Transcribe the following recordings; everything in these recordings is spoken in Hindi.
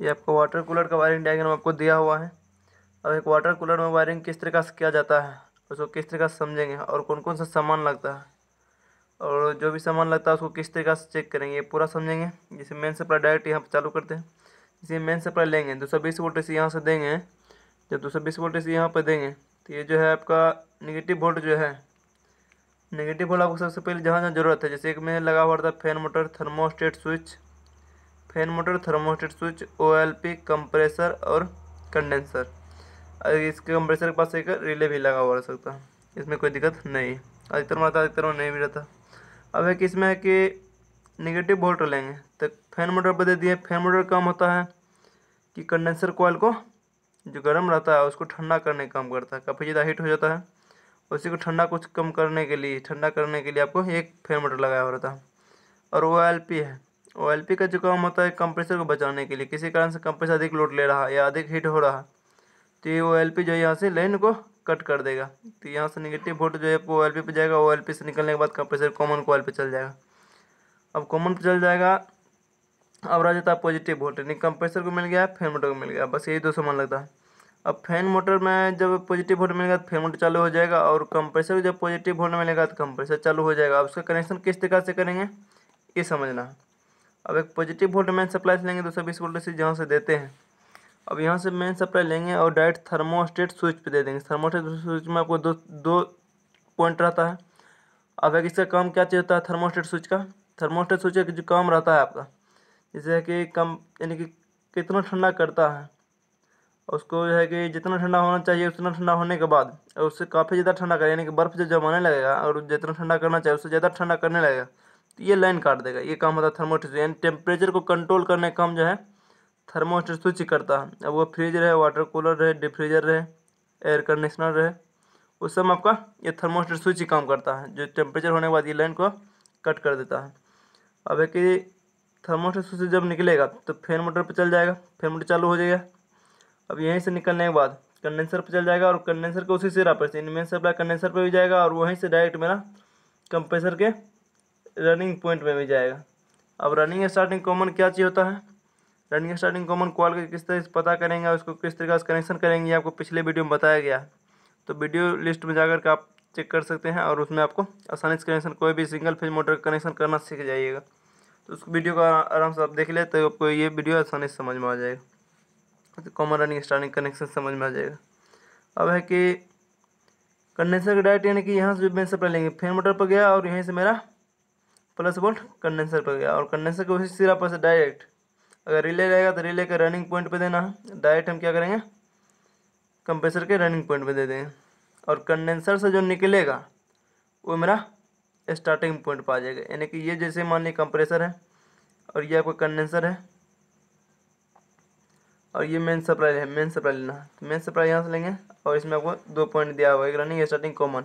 ये आपको वाटर कूलर का वायरिंग डायग्राम आपको दिया हुआ है अब एक वाटर कूलर में वायरिंग किस तरीका से किया जाता है उसको किस तरीका से समझेंगे और कौन कौन सा सामान लगता है और जो भी सामान लगता है उसको किस तरीका से चेक करेंगे ये पूरा समझेंगे जैसे मेन सप्लाई डायरेक्ट यहाँ पर चालू करते हैं जैसे मेन सप्लाई लेंगे दो सौ बीस वोल्ट यहाँ से देंगे जब दो सौ बीस वोल्ट यहाँ पर देंगे तो ये जो है आपका निगेटिव वोल्ट जो है निगेटिव वोल्ट आपको सबसे पहले जहाँ जहाँ जरूरत है जैसे एक में लगा हुआ था fan motor thermostat switch fan motor thermostat switch ओ कंप्रेसर और कंडेंसर इसके कंप्रेसर के पास एक रिले भी लगा हुआ रह सकता है इसमें कोई दिक्कत नहीं अधिकतर में आता अधिकतर में नहीं भी रहता अब एक इसमें है कि निगेटिव वोल्ट लेंगे तो फैन मोटर पर दे दिए फैन मोटर काम होता है कि कंडेंसर कोयल को जो गर्म रहता है उसको ठंडा करने का काम करता है काफ़ी ज़्यादा हीट हो जाता है उसी को ठंडा कुछ कम करने के लिए ठंडा करने के लिए आपको एक फैन मोटर लगाया हुआ रहता है और वो एल है ओ का जो काम होता है कंप्रेसर को बचाने के लिए किसी कारण से कंप्रेसर अधिक लोड ले रहा है या अधिक हीट हो रहा है तो ये ओ जो है यहाँ से लाइन को कट कर देगा तो यहाँ से निगेटिव वोट जो है वो पी पे जाएगा ओ से निकलने के बाद कंप्रेसर कॉमन कोयल पे चल जाएगा अब कॉमन पे चल जाएगा अब रह जाता है पॉजिटिव वोट यानी कंप्रेसर को मिल गया फैन मोटर को मिल गया बस यही दो सामान लगता है अब फैन मोटर में जब पॉजिटिव वोट मिलेगा तो फैन मोटर चालू हो जाएगा और कंप्रेसर को जब पॉजिटिव वोट मिलेगा तो कंप्रेसर चालू हो जाएगा अब उसका कनेक्शन किस तरह से करेंगे ये समझना है अब एक पॉजिटिव वोल्ट मेन सप्लाई से लेंगे तो बीस वोल्ट से यहाँ से देते हैं अब यहाँ से मेन सप्लाई लेंगे और डायरेक्ट थर्मोस्टेट स्विच पे दे देंगे थर्मोस्टेट स्विच में आपको दो दो पॉइंट रहता है अब एक इसका काम क्या चाहिए होता है थर्मोस्टेट स्विच का थर्मोस्टेट स्विच का जो काम रहता है आपका जैसे कि कम यानी कि कितना ठंडा करता है उसको जो है कि जितना ठंडा होना चाहिए उतना ठंडा होने के बाद और उससे काफ़ी ज़्यादा ठंडा करें यानी कि बर्फ़ जब जमाने लगेगा और जितना ठंडा करना चाहिए उससे ज़्यादा ठंडा करने लगेगा तो ये लाइन काट देगा ये काम होता है थर्मोस्टेट यानी टेम्परेचर को कंट्रोल करने का काम जो है थर्मोस्टेट स्विच करता है अब वो फ्रिज रहे वाटर कूलर रहे डिफ्रीजर रहे एयर कंडीशनर रहे उस समय आपका ये थर्मोस्टेट स्विच ही काम करता है जो टेम्परेचर होने के बाद ये लाइन को कट कर देता है अब है कि थर्मोस्टेट स्विच जब निकलेगा तो फैन मोटर पर चल जाएगा फैन मोटर चालू हो जाएगा अब यहीं से निकलने के बाद कंडेंसर पर चल जाएगा और कंडेंसर के उसी सिरा पर से इनमें सप्लाई कंडेंसर पर भी जाएगा और वहीं से डायरेक्ट मेरा कंप्रेसर के रनिंग पॉइंट में भी जाएगा अब रनिंग स्टार्टिंग कॉमन क्या चीज़ होता है रनिंग स्टार्टिंग कॉमन कॉल का किस तरह से पता करेंगे उसको किस तरीके से कनेक्शन करेंगे आपको पिछले वीडियो में बताया गया तो वीडियो लिस्ट में जाकर के आप चेक कर सकते हैं और उसमें आपको आसानी से कनेक्शन कोई भी सिंगल फेज मोटर का कनेक्शन करना सीख जाइएगा तो उस वीडियो को आराम से आप देख ले तो आपको ये वीडियो आसानी से समझ में आ जाएगा तो कॉमन रनिंग स्टार्टिंग कनेक्शन समझ में आ जाएगा अब है कि कंडेंसर का डायरेक्ट यानी कि यहाँ से मैं सप्लाई लेंगे फेन मोटर पर गया और यहीं से मेरा प्लस वोल्ट कंडेंसर पर गया और कंडेंसर के उसी सिरा पर से डायरेक्ट अगर रिले रहेगा तो रिले के रनिंग पॉइंट पे देना है डायरेक्ट हम क्या करेंगे कंप्रेसर के रनिंग पॉइंट पे दे देंगे और कंडेंसर से जो निकलेगा वो मेरा स्टार्टिंग पॉइंट पर आ जाएगा यानी कि ये जैसे मान लीजिए कंप्रेसर है और ये आपका कंडेंसर है और ये मेन सप्लाई है मेन सप्लाई लेना तो मेन सप्लाई यहाँ से लेंगे और इसमें आपको दो पॉइंट दिया हुआ है रनिंग स्टार्टिंग कॉमन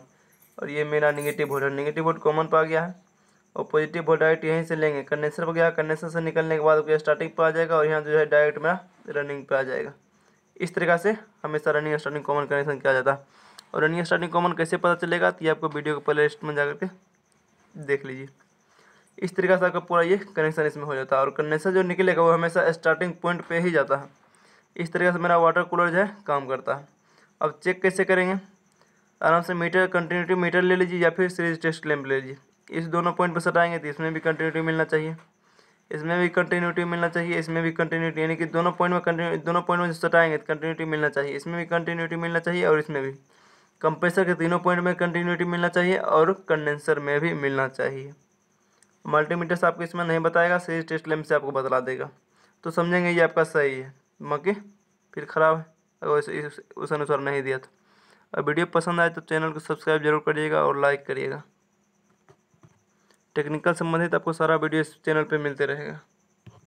और ये मेरा निगेटिव वोट है निगेटिव वोट कॉमन पर आ गया है और पॉजिटिव वो डायरेक्ट यहीं से लेंगे कंडेंसर पर गया कंडेंसर से निकलने के बाद वो स्टार्टिंग पर आ जाएगा और यहाँ जो है डायरेक्ट मेरा रनिंग पर आ जाएगा इस तरीका से हमेशा रनिंग स्टार्टिंग कॉमन कनेक्शन किया जाता है और रनिंग स्टार्टिंग कॉमन कैसे पता चलेगा तो ये आपको वीडियो के प्ले लिस्ट में जा करके देख लीजिए इस तरीके से आपका पूरा ये कनेक्शन इसमें हो जाता है और कंडेंसर जो निकलेगा वो हमेशा स्टार्टिंग पॉइंट पर ही जाता है इस तरीके से मेरा वाटर कूलर जो है काम करता है अब चेक कैसे करेंगे आराम से मीटर कंटिन्यूटी मीटर ले लीजिए या फिर सीरीज टेस्ट लैम्प ले लीजिए इस दोनों पॉइंट पर सटाएंगे तो इसमें भी कंटिन्यूटी मिलना चाहिए इसमें भी कंटिन्यूटी मिलना चाहिए इसमें भी कंटिन्यूटी यानी कि दोनों पॉइंट में कंटिन्यू दोनों पॉइंट में सटाएंगे तो कंटिन्यूटी मिलना चाहिए इसमें भी कंटिन्यूटी मिलना चाहिए और इसमें भी कंप्रेसर के तीनों पॉइंट में कंटिन्यूटी मिलना चाहिए और कंडेंसर में भी मिलना चाहिए मल्टीमीटर से आपको इसमें नहीं बताएगा सीरीज टेस्ट लैम्प से आपको बतला देगा तो समझेंगे ये आपका सही है बाकी फिर ख़राब है अगर उस अनुसार नहीं दिया तो और वीडियो पसंद आए तो चैनल को सब्सक्राइब जरूर करिएगा और लाइक करिएगा टेक्निकल संबंधित आपको सारा वीडियो इस चैनल पे मिलते रहेगा